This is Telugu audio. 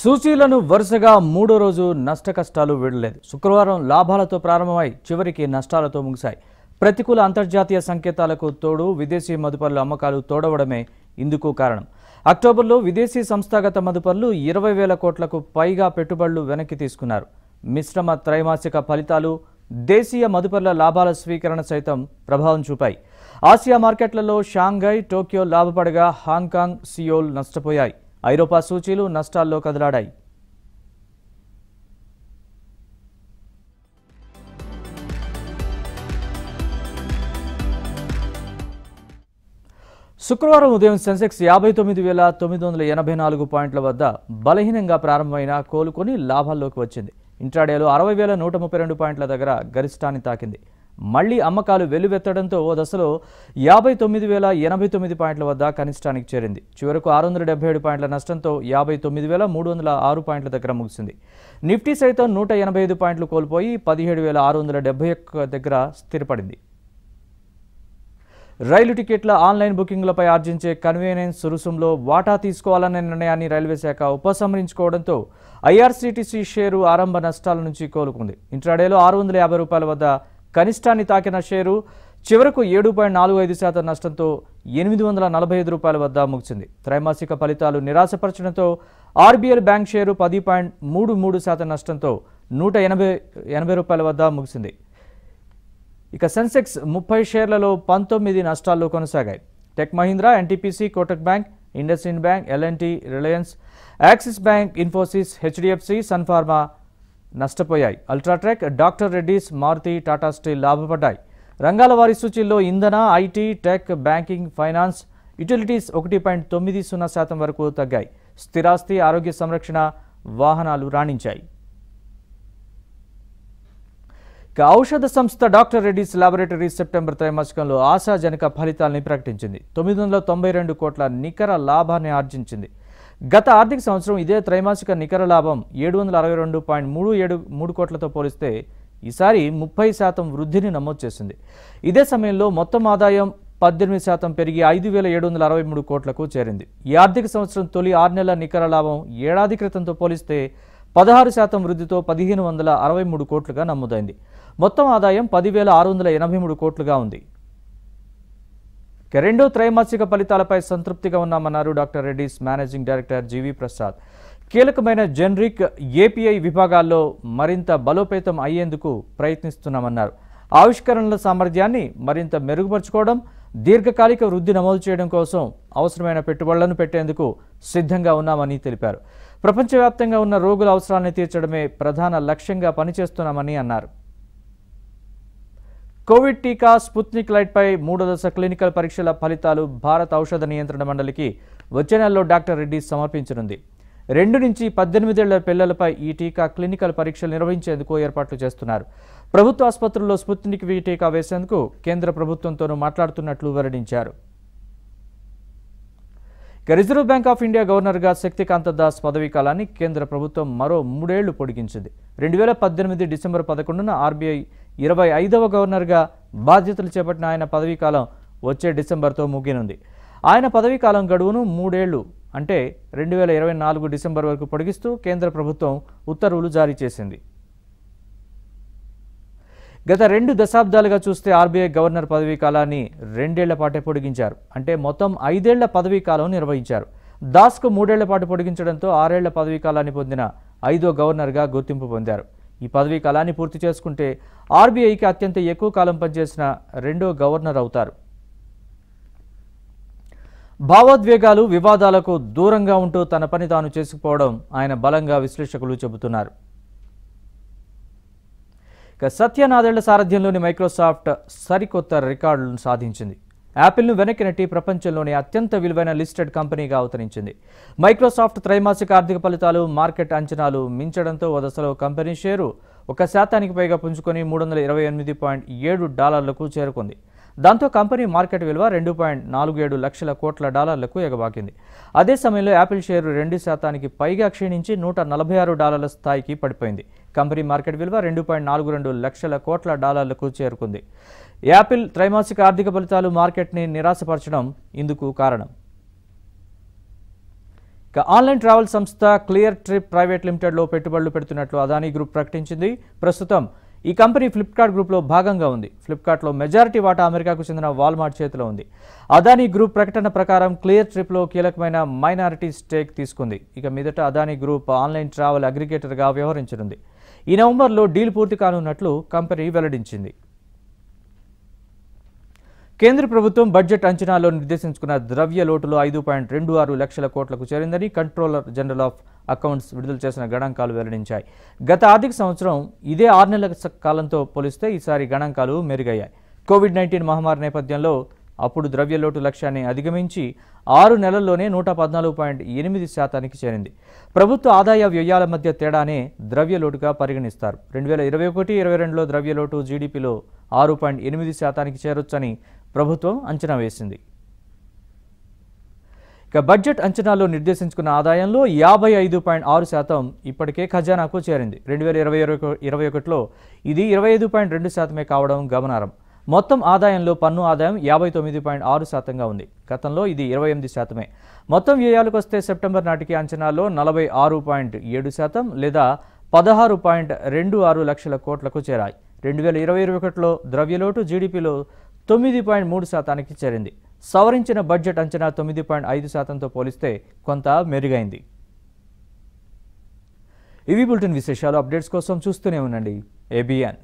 సూచీలను వరుసగా మూడో రోజు నష్టకష్టాలు వీడలేదు శుక్రవారం లాభాలతో ప్రారంభమై చివరికి నష్టాలతో ముగిశాయి ప్రతికూల అంతర్జాతీయ సంకేతాలకు తోడు విదేశీ మదుపర్ల అమ్మకాలు తోడవడమే ఇందుకు కారణం అక్టోబర్లో విదేశీ సంస్థాగత మదుపర్లు ఇరవై వేల కోట్లకు పైగా పెట్టుబడులు వెనక్కి తీసుకున్నారు మిశ్రమ త్రైమాసిక ఫలితాలు దేశీయ మదుపర్ల లాభాల స్వీకరణ సైతం ప్రభావం చూపాయి ఆసియా మార్కెట్లలో షాంఘై టోక్యో లాభపడగా హాంకాంగ్ సియోల్ నష్టపోయాయి ఐరోపా సూచీలు నష్టాల్లో కదలాడాయి శుక్రవారం ఉదయం సెన్సెక్స్ యాభై తొమ్మిది వేల తొమ్మిది వందల ఎనభై నాలుగు పాయింట్ల వద్ద బలహీనంగా ప్రారంభమైన కోలుకొని లాభాల్లోకి వచ్చింది ఇంట్రాడేలో అరవై వేల నూట ముప్పై రెండు పాయింట్ల దగ్గర గరిష్టాన్ని తాకింది మళ్లీ అమ్మకాలు వెల్లువెత్తడంతో ఓ దశలో యాభై తొమ్మిది వేల ఎనభై తొమ్మిది పాయింట్ల వద్ద కనిష్టానికి చేరింది చివరకు ఆరు వందల డెబ్బై ఏడు పాయింట్ల నష్టంతో యాభై తొమ్మిది వేల మూడు వందల ఆరు పాయింట్ల దగ్గర ముగిసింది నిఫ్టీ సైతం నూట ఎనభై ఐదు పాయింట్లు కోల్పోయి పదిహేడు వేల ఆరు వందల డెబ్బై ఒక్క దగ్గర స్థిరపడింది రైలు టికెట్ల ఆన్లైన్ బుకింగ్లపై ఆర్జించే కన్వీనియన్స్ రుసుంలో వాటా తీసుకోవాలనే నిర్ణయాన్ని రైల్వే శాఖ ఉపసంహరించుకోవడంతో ఐఆర్సీటీసీ షేరు ఆరంభ నష్టాల నుంచి కోలుకుంది ఇంట్రాడేలో ఆరు వందల యాభై రూపాయల వద్ద కనిష్టాన్ని తాకిన షేరు చివరకు ఏడు పాయింట్ నాలుగు ఐదు శాతం నష్టంతో ఎనిమిది వందల నలభై ఐదు రూపాయల వద్ద ముగిసింది త్రైమాసిక ఫలితాలు నిరాశపరచడంతో ఆర్బీఎల్ బ్యాంక్ షేరు పది పాయింట్ మూడు మూడు శాతం నష్టంతో నూట ఎనభై ఎనభై రూపాయల వద్ద ముగిసింది ఇక సెన్సెక్స్ ముప్పై షేర్లలో పంతొమ్మిది నష్టాల్లో కొనసాగాయి tech Mahindra NTPC Kotak bank IndusInd bank L N T Reliance Axis bank Infosys HDFC Sun Pharma నష్టపోయాయి అల్ట్రాటెక్ డాక్టర్ రెడ్డిస్ మారుతి టాటా స్టీల్ లాభపడ్డాయి రంగాల వారి సూచీల్లో ఇంధన IT tech banking finance utilities ఒకటి పాయింట్ తొమ్మిది సున్నా శాతం వరకు తగ్గాయి స్థిరాస్తి ఆరోగ్య సంరక్షణ వాహనాలు రాణించాయి ఇక ఔషధ సంస్థ డాక్టర్ రెడ్డిస్ లాబొరేటరీ సెప్టెంబర్ త్రైమాసికంలో ఆశాజనక ఫలితాలని ప్రకటించింది తొమ్మిది వందల తొంభై రెండు కోట్ల నికర లాభాన్ని ఆర్జించింది గత ఆర్థిక సంవత్సరం ఇదే త్రైమాసిక నికర లాభం ఏడు వందల అరవై రెండు పాయింట్ మూడు ఏడు మూడు కోట్లతో పోలిస్తే ఈసారి ముప్పై శాతం వృద్ధిని నమోదు చేసింది ఇదే సమయంలో మొత్తం ఆదాయం పద్దెనిమిది శాతం పెరిగి ఐదు వేల ఏడు వందల అరవై మూడు కోట్లకు చేరింది ఈ ఆర్థిక సంవత్సరం తొలి ఆరు నెలల నికర లాభం ఏడాది క్రితంతో పోలిస్తే పదహారు శాతం వృద్ధితో పదిహేను వందల అరవై మూడు కోట్లుగా నమోదైంది మొత్తం ఆదాయం పదివేల ఆరు వందల ఎనభై మూడు కోట్లుగా ఉంది రెండో త్రైమాసిక ఫలితాలపై సంతృప్తిగా ఉన్నామన్నారు doctor Reddy's managing director G V Prasad కీలకమైన జనరిక్ ఏపీఐ విభాగాల్లో మరింత బలోపేతం అయ్యేందుకు ప్రయత్నిస్తున్నామన్నారు ఆవిష్కరణల సామర్థ్యాన్ని మరింత మెరుగుపరచుకోవడం దీర్ఘకాలిక వృద్ధి నమోదు చేయడం కోసం అవసరమైన పెట్టుబడులను పెట్టేందుకు సిద్ధంగా ఉన్నామని తెలిపారు ప్రపంచవ్యాప్తంగా ఉన్న రోగుల అవసరాన్ని తీర్చడమే ప్రధాన లక్ష్యంగా పనిచేస్తున్నామని అన్నారు కోవిడ్ టీకా స్పుత్నిక్ లైట్పై మూడో దశ క్లినికల్ పరీక్షల ఫలితాలు భారత ఔషధ నియంత్రణ మండలికి వచ్చే నెలలో డాక్టర్ రెడ్డి సమర్పించనుంది రెండు నుంచి పద్దెనిమిదేళ్ల పిల్లలపై ఈ టీకా క్లినికల్ పరీక్షలు నిర్వహించేందుకు ఏర్పాట్లు చేస్తున్నారు ప్రభుత్వ ఆసుపత్రుల్లో స్పుత్నిక్ వి టీకా వేసేందుకు కేంద్ర ప్రభుత్వంతోనూ మాట్లాడుతున్నట్లు వెల్లడించారు రిజర్వ్ బ్యాంక్ ఆఫ్ ఇండియా గవర్నర్గా శక్తికాంత దాస్ పదవీకాలాన్ని కేంద్ర ప్రభుత్వం మరో మూడేళ్లు పొడిగించింది రెండు వేల పద్దెనిమిది డిసెంబర్ పదకొండున ఆర్బీఐ ఇరవై ఐదవ గవర్నర్గా బాధ్యతలు చేపట్టిన ఆయన పదవీకాలం వచ్చే డిసెంబర్తో ముగినుంది ఆయన పదవీకాలం గడువును మూడేళ్లు అంటే రెండు వేల ఇరవై నాలుగు డిసెంబర్ వరకు పొడిగిస్తూ కేంద్ర ప్రభుత్వం ఉత్తర్వులు జారీ చేసింది గత రెండు దశాబ్దాలుగా చూస్తే ఆర్బీఐ గవర్నర్ పదవీ కాలాన్ని రెండేళ్ల పాటే పొడిగించారు అంటే మొత్తం ఐదేళ్ల పదవీ కాలం నిర్వహించారు దాస్కు మూడేళ్ల పాటు పొడిగించడంతో ఆరేళ్ల పదవీ కాలాన్ని పొందిన ఐదో గవర్నర్గా గుర్తింపు పొందారు ఈ పదవీ కాలాన్ని పూర్తి చేసుకుంటే ఆర్బీఐకి అత్యంత ఎక్కువ కాలం పనిచేసిన రెండో గవర్నర్ అవుతారు భావోద్వేగాలు వివాదాలకు దూరంగా ఉంటూ తన పని తాను చేసుకుపోవడం ఆయన బలంగా విశ్లేషకులు చెబుతున్నారు ఇక సత్యనాథేళ్ల సారథ్యంలోని మైక్రోసాఫ్ట్ సరికొత్త రికార్డులను సాధించింది యాపిల్ను వెనక్కి నెట్టి ప్రపంచంలోనే అత్యంత విలువైన లిస్టెడ్ కంపెనీగా అవతరించింది మైక్రోసాఫ్ట్ త్రైమాసిక ఆర్థిక ఫలితాలు మార్కెట్ అంచనాలు మించడంతో ఓ దశలో కంపెనీ షేరు ఒక శాతానికి పైగా పుంజుకొని మూడు వందల ఇరవై ఎనిమిది పాయింట్ ఏడు డాలర్లకు చేరుకుంది దాంతో కంపెనీ మార్కెట్ విలువ రెండు పాయింట్ నాలుగు ఏడు లక్షల కోట్ల డాలర్లకు ఎగబాకింది అదే సమయంలో యాపిల్ షేరు రెండు శాతానికి పైగా క్షీణించి నూట నలభై ఆరు డాలర్ల స్థాయికి పడిపోయింది కంపెనీ మార్కెట్ విలువ రెండు పాయింట్ నాలుగు రెండు లక్షల కోట్ల డాలర్లకు చేరుకుంది యాపిల్ త్రైమాసిక ఆర్థిక ఫలితాలు మార్కెట్ని నిరాశపరచడం ఇందుకు కారణం ఇక ఆన్లైన్ ట్రావెల్ సంస్థ క్లియర్ ట్రిప్ ప్రైవేట్ లిమిటెడ్లో పెట్టుబడులు పెడుతున్నట్లు అదానీ గ్రూప్ ప్రకటించింది ప్రస్తుతం ఈ కంపెనీ ఫ్లిప్కార్ట్ గ్రూప్లో భాగంగా ఉంది ఫ్లిప్కార్ట్లో మెజారిటీ వాటా అమెరికాకు చెందిన వాల్మార్ట్ చేతిలో ఉంది అదానీ గ్రూప్ ప్రకటన ప్రకారం క్లియర్ ట్రిప్లో కీలకమైన మైనారిటీ స్టేక్ తీసుకుంది ఇక మీదట అదానీ గ్రూప్ ఆన్లైన్ ట్రావెల్ అగ్రిగేటర్గా వ్యవహరించనుంది ఈ నవంబర్లో డీల్ పూర్తి కానున్నట్లు కంపెనీ వెల్లడించింది కేంద్ర ప్రభుత్వం బడ్జెట్ అంచనాలో నిర్దేశించుకున్న ద్రవ్య లోటులో ఐదు పాయింట్ రెండు ఆరు లక్షల కోట్లకు చేరిందని కంట్రోలర్ జనరల్ ఆఫ్ అకౌంట్స్ విడుదల చేసిన గణాంకాలు వెల్లడించాయి గత ఆర్థిక సంవత్సరం ఇదే ఆరు నెలల కాలంతో పోలిస్తే ఈసారి గణాంకాలు మెరుగయ్యాయి కోవిడ్ నైన్టీన్ మహమ్మారి నేపథ్యంలో అప్పుడు ద్రవ్యలోటు లక్ష్యాన్ని అధిగమించి ఆరు నెలల్లోనే నూట పద్నాలుగు పాయింట్ ఎనిమిది శాతానికి చేరింది ప్రభుత్వ ఆదాయ వ్యయాల మధ్య తేడానే ద్రవ్యలోటుగా పరిగణిస్తారు రెండు వేల ఇరవై ఒకటి ఇరవై రెండులో ద్రవ్యలోటు జీడిపిలో ఆరు పాయింట్ ఎనిమిది శాతానికి చేరొచ్చని ప్రభుత్వం అంచనా వేసింది ఇక బడ్జెట్ అంచనాలో నిర్దేశించుకున్న ఆదాయంలో యాభై ఐదు పాయింట్ ఆరు శాతం ఇప్పటికే ఖజానాకు చేరింది రెండు వేల ఇరవై ఇరవై ఒకటిలో ఇది ఇరవై ఐదు పాయింట్ రెండు శాతమే కావడం గమనార్హం మొత్తం ఆదాయంలో పన్ను ఆదాయం యాభై తొమ్మిది పాయింట్ ఆరు శాతంగా ఉంది గతంలో ఇది ఇరవై ఎనిమిది శాతమే మొత్తం వ్యయాలకు వస్తే సెప్టెంబర్ నాటికి అంచనాలో నలభై ఆరు పాయింట్ ఏడు శాతం లేదా పదహారు పాయింట్ రెండు ఆరు లక్షల కోట్లకు చేరాయి రెండు వేల ఇరవై ఇరవై ఒకటిలో ద్రవ్యలోటు జీడిపిలో తొమ్మిది పాయింట్ మూడు శాతానికి చేరింది సవరించిన బడ్జెట్ అంచనా తొమ్మిది పాయింట్ ఐదు శాతంతో పోలిస్తే కొంత మెరుగైంది ఇవి బులెటిన్ విశేషాలు అప్డేట్స్ కోసం చూస్తూనే ఉండండి ఏబిఎన్